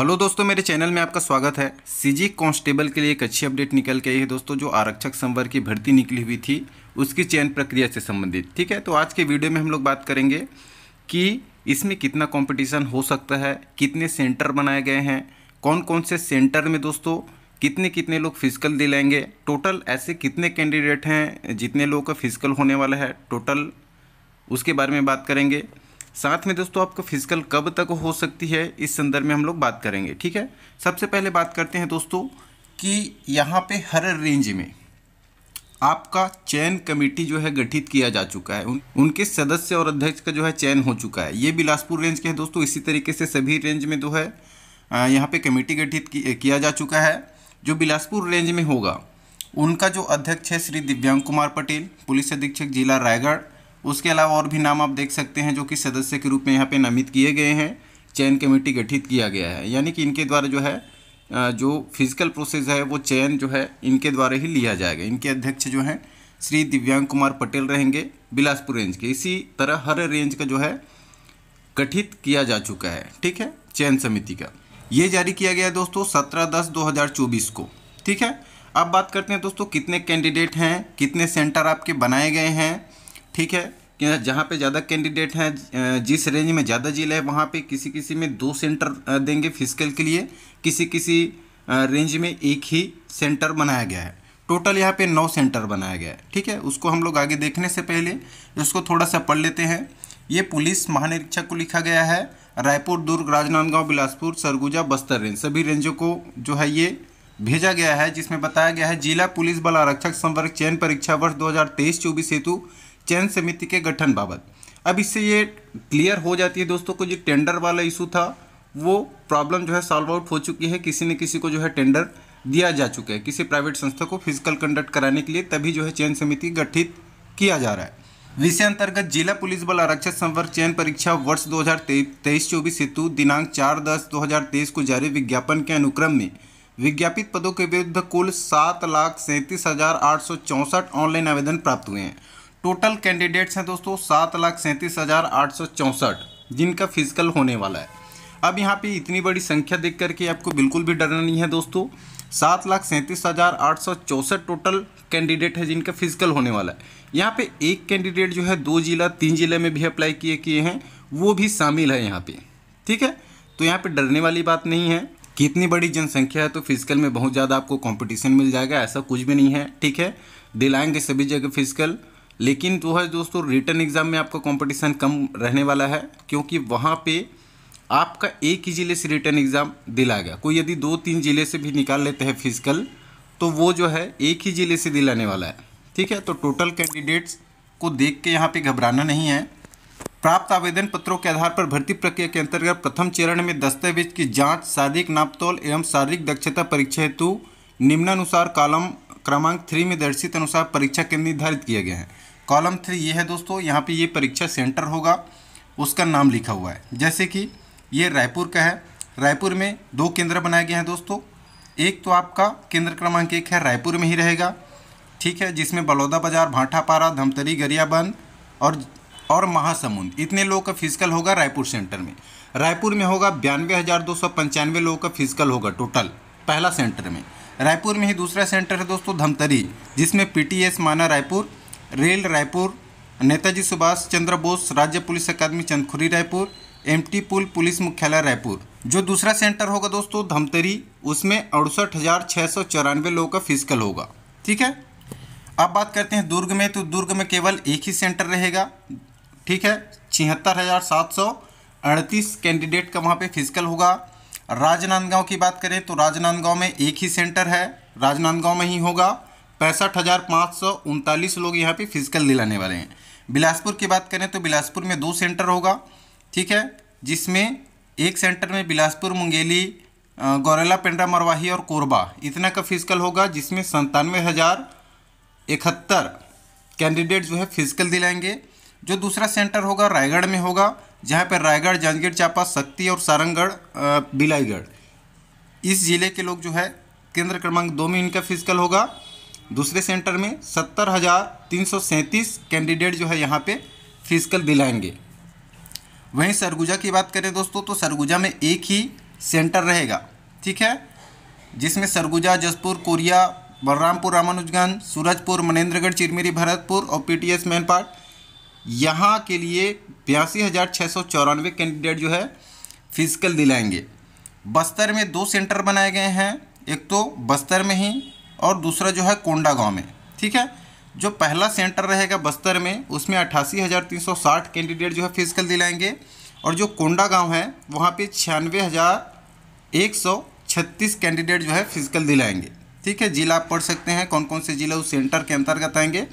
hello दोस्तों मेरे channel में आपका स्वागत है सीजी कांस्टेबल के लिए एक अच्छी अपडेट निकल के आई है दोस्तों जो आरक्षक संवर्ग की भर्ती निकली हुई थी उसकी चयन प्रक्रिया से संबंधित ठीक है तो आज के वीडियो में हम लोग बात करेंगे कि इसमें कितना कंपटीशन हो सकता है कितने सेंटर बनाए गए हैं कौन कौन से सेंटर में दोस्तों कितने कितने लोग फिजिकल दिलाएंगे टोटल ऐसे कितने कैंडिडेट हैं जितने लोगों का फिजिकल होने वाला है टोटल उसके बारे में बात करेंगे साथ में दोस्तों आपका फिजिकल कब तक हो सकती है इस संदर्भ में हम लोग बात करेंगे ठीक है सबसे पहले बात करते हैं दोस्तों कि यहाँ पे हर रेंज में आपका चयन कमेटी जो है गठित किया जा चुका है उनके सदस्य और अध्यक्ष का जो है चयन हो चुका है ये बिलासपुर रेंज के हैं दोस्तों इसी तरीके से सभी रेंज में जो है यहाँ पे कमेटी गठित किया जा चुका है जो बिलासपुर रेंज में होगा उनका जो अध्यक्ष है श्री दिव्यांग कुमार पटेल पुलिस अधीक्षक जिला रायगढ़ उसके अलावा और भी नाम आप देख सकते हैं जो कि सदस्य के रूप में यहाँ पे नामित किए गए हैं चयन कमेटी गठित किया गया है यानी कि इनके द्वारा जो है जो फिजिकल प्रोसेस है वो चयन जो है इनके द्वारा ही लिया जाएगा इनके अध्यक्ष जो हैं श्री दिव्यांग कुमार पटेल रहेंगे बिलासपुर रेंज के इसी तरह हर रेंज का जो है गठित किया जा चुका है ठीक है चयन समिति का ये जारी किया गया है दोस्तों सत्रह दस दो हज़ार चौबीस को ठीक है अब बात करते हैं दोस्तों कितने कैंडिडेट हैं कितने सेंटर आपके बनाए गए हैं ठीक है जहाँ पे ज़्यादा कैंडिडेट हैं जिस रेंज में ज़्यादा जिले है वहाँ पे किसी किसी में दो सेंटर देंगे फिजिकल के लिए किसी किसी रेंज में एक ही सेंटर बनाया गया है टोटल यहाँ पे नौ सेंटर बनाया गया है ठीक है उसको हम लोग आगे देखने से पहले उसको थोड़ा सा पढ़ लेते हैं ये पुलिस महानिरीक्षक को लिखा गया है रायपुर दुर्ग राजनांदगांव बिलासपुर सरगुजा बस्तर रेंज सभी रेंजों को जो है ये भेजा गया है जिसमें बताया गया है जिला पुलिस बल आरक्षक संवर्ग चयन परीक्षा वर्ष दो हज़ार तेईस हेतु चयन समिति के गठन बाबत अब इससे ये क्लियर हो जाती है दोस्तों को जो टेंडर वाला इशू था वो प्रॉब्लम जो है सॉल्व आउट हो चुकी है किसी न किसी को जो है टेंडर दिया जा चुका है किसी प्राइवेट संस्था को फिजिकल कंडक्ट कराने के लिए तभी जो है चयन समिति गठित किया जा रहा है विषय अंतर्गत जिला पुलिस बल आरक्षक संवर्ग चयन परीक्षा वर्ष 2023 हजार हेतु दिनांक 4 दस 2023 को जारी विज्ञापन के अनुक्रम में विज्ञापित पदों के विरुद्ध कुल सात लाख सैंतीस हजार आठ सौ ऑनलाइन आवेदन प्राप्त हुए हैं टोटल कैंडिडेट्स हैं दोस्तों सात लाख सैंतीस हज़ार आठ सौ चौंसठ जिनका फिजिकल होने वाला है अब यहाँ पे इतनी बड़ी संख्या देख करके आपको बिल्कुल भी डरना नहीं है दोस्तों सात लाख सैंतीस हज़ार आठ सौ चौंसठ टोटल कैंडिडेट है जिनका फिजिकल होने वाला है यहाँ पे एक कैंडिडेट जो है दो जिला तीन जिले में भी अप्लाई किए किए हैं वो भी शामिल है यहाँ पर ठीक है तो यहाँ पर डरने वाली बात नहीं है कि इतनी बड़ी जनसंख्या है तो फिजिकल में बहुत ज़्यादा आपको कॉम्पिटिशन मिल जाएगा ऐसा कुछ भी नहीं है ठीक है दिलाएंगे सभी जगह फिजिकल लेकिन जो तो है दोस्तों रिटर्न एग्ज़ाम में आपका कंपटीशन कम रहने वाला है क्योंकि वहाँ पे आपका एक ही ज़िले से रिटर्न एग्ज़ाम दिला गया कोई यदि दो तीन ज़िले से भी निकाल लेते हैं फिजिकल तो वो जो है एक ही ज़िले से दिलाने वाला है ठीक है तो टोटल कैंडिडेट्स को देख के यहाँ पर घबराना नहीं है प्राप्त आवेदन पत्रों के आधार पर भर्ती प्रक्रिया के अंतर्गत प्रथम चरण में दस्तावेज की जांच शारीरिक नापतोल एवं शारीरिक दक्षता परीक्षा हेतु निम्नानुसार कालम क्रमांक थ्री में दर्शित अनुसार परीक्षा केंद्र निर्धारित किए गए हैं कॉलम थ्री ये है दोस्तों यहाँ पे ये परीक्षा सेंटर होगा उसका नाम लिखा हुआ है जैसे कि ये रायपुर का है रायपुर में दो केंद्र बनाए गए हैं दोस्तों एक तो आपका केंद्र क्रमांक एक है रायपुर में ही रहेगा ठीक है जिसमें बलौदा बाजार भाटापारा धमतरी गरियाबंद और और महासमुंद इतने लोगों का फिजिकल होगा रायपुर सेंटर में रायपुर में होगा बयानवे हज़ार दो सौ पंचानवे लोगों का फिजिकल होगा टोटल पहला सेंटर में रायपुर में ही दूसरा सेंटर है दोस्तों धमतरी जिसमें पीटीएस माना रायपुर रेल रायपुर नेताजी सुभाष चंद्र बोस राज्य पुलिस अकादमी चंदखुरी रायपुर एमटी पुल पुलिस मुख्यालय रायपुर जो दूसरा सेंटर होगा दोस्तों धमतरी उसमें अड़सठ हज़ार छः सौ चौरानवे लोगों का फिजिकल होगा ठीक है अब बात करते हैं दुर्ग में तो दुर्ग में केवल एक ही सेंटर रहेगा ठीक है छिहत्तर हज़ार सात सौ अड़तीस कैंडिडेट का वहाँ पे फिजिकल होगा राजनांदगांव की बात करें तो राजनांदगांव में एक ही सेंटर है राजनांदगांव में ही होगा पैंसठ हज़ार पाँच सौ उनतालीस लोग यहाँ पे फिजिकल दिलाने वाले हैं बिलासपुर की बात करें तो बिलासपुर में दो सेंटर होगा ठीक है जिसमें एक सेंटर में बिलासपुर मुंगेली गौरेला पेंड्रा मरवाही और कोरबा इतना का फिजिकल होगा जिसमें संतानवे हज़ार इकहत्तर कैंडिडेट जो है फिजिकल दिलाएंगे जो दूसरा सेंटर होगा रायगढ़ में होगा जहाँ पर रायगढ़ जांजगीर चांपा शक्ति और सारंगढ़ बिलाईगढ़ इस ज़िले के लोग जो है केंद्र क्रमांक दो में इनका फिजिकल होगा दूसरे सेंटर में सत्तर हज़ार तीन सौ सैंतीस कैंडिडेट जो है यहाँ पे फिजिकल दिलाएंगे वहीं सरगुजा की बात करें दोस्तों तो सरगुजा में एक ही सेंटर रहेगा ठीक है जिसमें सरगुजा जसपुर कोरिया बलरामपुर रामानुजगंज सूरजपुर मनेंद्रगढ़ चिरमिरी भरतपुर और पी टी एस यहाँ के लिए बयासी हज़ार छः सौ चौरानवे कैंडिडेट जो है फिजिकल दिलाएंगे बस्तर में दो सेंटर बनाए गए हैं एक तो बस्तर में ही और दूसरा जो है कोंडा गांव में ठीक है जो पहला सेंटर रहेगा बस्तर में उसमें अट्ठासी हज़ार तीन सौ साठ कैंडिडेट जो है फिजिकल दिलाएंगे और जो कोंडा गांव है वहाँ पे छियानवे हज़ार एक सौ छत्तीस कैंडिडेट जो है फिजिकल दिलाएंगे ठीक है जिला आप पढ़ सकते हैं कौन कौन से जिला उस सेंटर के अंतर्गत आएंगे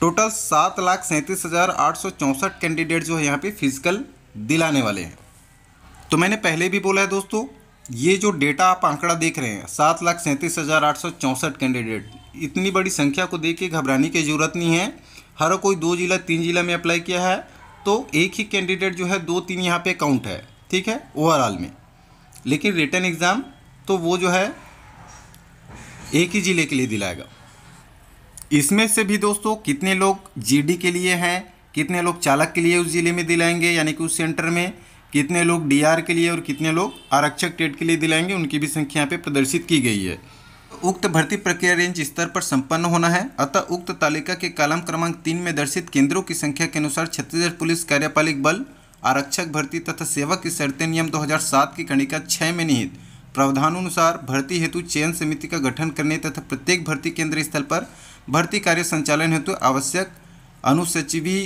टोटल सात लाख सैंतीस हज़ार आठ सौ चौंसठ कैंडिडेट जो है यहाँ पे फिजिकल दिलाने वाले हैं तो मैंने पहले भी बोला है दोस्तों ये जो डेटा आप आंकड़ा देख रहे हैं सात लाख सैंतीस हज़ार आठ सौ चौंसठ कैंडिडेट इतनी बड़ी संख्या को देख के घबराने की ज़रूरत नहीं है हर कोई दो जिला तीन जिला में अप्लाई किया है तो एक ही कैंडिडेट जो है दो तीन यहाँ पे काउंट है ठीक है ओवरऑल में लेकिन रिटर्न एग्ज़ाम तो वो जो है एक ही ज़िले के लिए दिलाएगा इसमें से भी दोस्तों कितने लोग जी के लिए हैं कितने लोग चालक के लिए उस ज़िले में दिलाएंगे यानी कि उस सेंटर में कितने लोग डीआर के लिए और कितने लोग आरक्षक टेट के लिए दिलाएंगे उनकी भी संख्या यहाँ पे प्रदर्शित की गई है उक्त भर्ती प्रक्रिया रेंज स्तर पर संपन्न होना है अतः उक्त तालिका के कालम क्रमांक तीन में दर्शित केंद्रों की संख्या के अनुसार छत्तीसगढ़ पुलिस कार्यपालिक बल आरक्षक भर्ती तथा सेवा की शर्तें नियम 2007 की कणिका छः में निहित प्रावधानुसार भर्ती हेतु चयन समिति का गठन करने तथा प्रत्येक भर्ती केंद्र स्थल पर भर्ती कार्य संचालन हेतु आवश्यक अनुसचिवी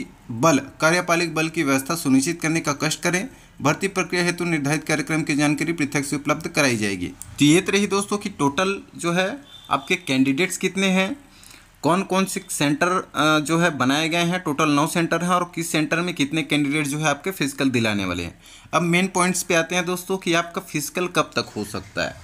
बल कार्यपालिक बल की व्यवस्था सुनिश्चित करने का कष्ट करें भर्ती प्रक्रिया हेतु निर्धारित कार्यक्रम की जानकारी पृथक से उपलब्ध कराई जाएगी तो ये तो रही दोस्तों कि टोटल जो है आपके कैंडिडेट्स कितने हैं कौन कौन से सेंटर जो है बनाए गए हैं टोटल नौ सेंटर हैं और किस सेंटर में कितने कैंडिडेट जो है आपके फिजिकल दिलाने वाले हैं अब मेन पॉइंट्स पे आते हैं दोस्तों कि आपका फिजिकल कब तक हो सकता है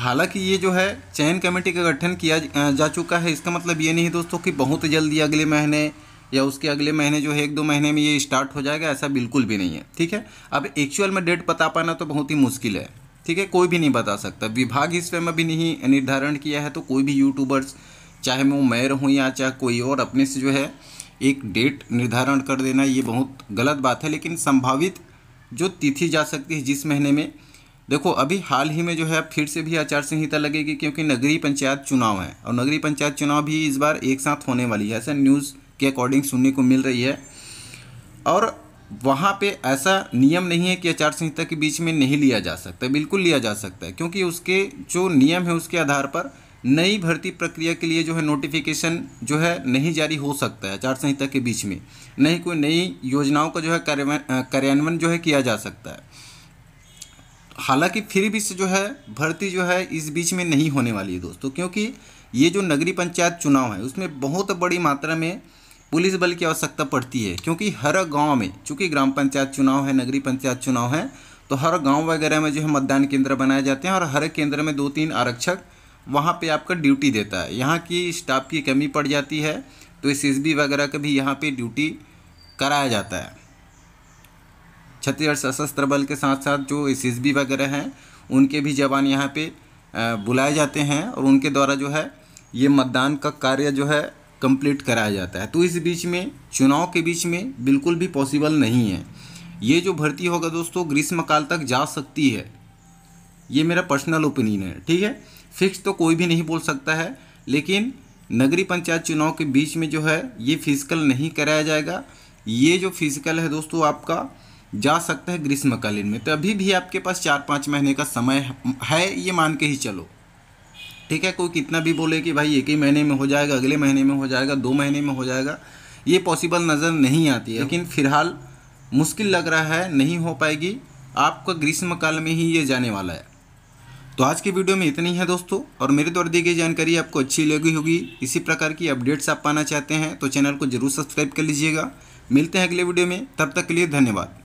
हालांकि ये जो है चयन कमेटी का गठन किया जा चुका है इसका मतलब ये नहीं दोस्तों कि बहुत जल्दी अगले महीने या उसके अगले महीने जो है एक दो महीने में ये स्टार्ट हो जाएगा ऐसा बिल्कुल भी नहीं है ठीक है अब एक्चुअल में डेट बता पाना तो बहुत ही मुश्किल है ठीक है कोई भी नहीं बता सकता विभाग इस में भी नहीं निर्धारण किया है तो कोई भी यूट्यूबर्स चाहे वो मैं रहूँ या चाहे कोई और अपने से जो है एक डेट निर्धारण कर देना ये बहुत गलत बात है लेकिन संभावित जो तिथि जा सकती है जिस महीने में देखो अभी हाल ही में जो है फिर से भी आचार संहिता लगेगी क्योंकि नगरीय पंचायत चुनाव है और नगरीय पंचायत चुनाव भी इस बार एक साथ होने वाली है ऐसा न्यूज़ के अकॉर्डिंग सुनने को मिल रही है और वहाँ पे ऐसा नियम नहीं है कि आचार संहिता के बीच में नहीं लिया जा सकता बिल्कुल लिया जा सकता है क्योंकि उसके जो नियम है उसके आधार पर नई भर्ती प्रक्रिया के लिए जो है नोटिफिकेशन जो है नहीं जारी हो सकता है आचार संहिता के बीच में नहीं कोई नई योजनाओं का जो है कार्यान्वयन जो है किया जा सकता है हालांकि फिर भी जो है भर्ती जो है इस बीच में नहीं होने वाली है दोस्तों क्योंकि ये जो नगरीय पंचायत चुनाव है उसमें बहुत बड़ी मात्रा में पुलिस बल की आवश्यकता पड़ती है क्योंकि हर गांव में चूंकि ग्राम पंचायत चुनाव है नगरीय पंचायत चुनाव है तो हर गांव वगैरह में जो है मतदान केंद्र बनाए जाते हैं और हर केंद्र में दो तीन आरक्षक वहाँ पे आपका ड्यूटी देता है यहाँ की स्टाफ की कमी पड़ जाती है तो इस एस वगैरह का भी यहाँ पर ड्यूटी कराया जाता है छत्तीसगढ़ सशस्त्र बल के साथ साथ जो एस वगैरह हैं उनके भी जवान यहाँ पर बुलाए जाते हैं और उनके द्वारा जो है ये मतदान का कार्य जो है कंप्लीट कराया जाता है तो इस बीच में चुनाव के बीच में बिल्कुल भी पॉसिबल नहीं है ये जो भर्ती होगा दोस्तों ग्रीष्मकाल तक जा सकती है ये मेरा पर्सनल ओपिनियन है ठीक है फिक्स तो कोई भी नहीं बोल सकता है लेकिन नगरीय पंचायत चुनाव के बीच में जो है ये फिजिकल नहीं कराया जाएगा ये जो फिजिकल है दोस्तों आपका जा सकता है ग्रीष्मकालीन में तो अभी भी आपके पास चार पाँच महीने का समय है ये मान के ही चलो ठीक है कोई कितना भी बोले कि भाई एक ही महीने में हो जाएगा अगले महीने में हो जाएगा दो महीने में हो जाएगा ये पॉसिबल नज़र नहीं आती है लेकिन फिलहाल मुश्किल लग रहा है नहीं हो पाएगी आपका ग्रीष्म काल में ही ये जाने वाला है तो आज की वीडियो में इतनी है दोस्तों और मेरे द्वारा दी गई जानकारी आपको अच्छी लगी होगी इसी प्रकार की अपडेट्स आप पाना चाहते हैं तो चैनल को जरूर सब्सक्राइब कर लीजिएगा मिलते हैं अगले वीडियो में तब तक के लिए धन्यवाद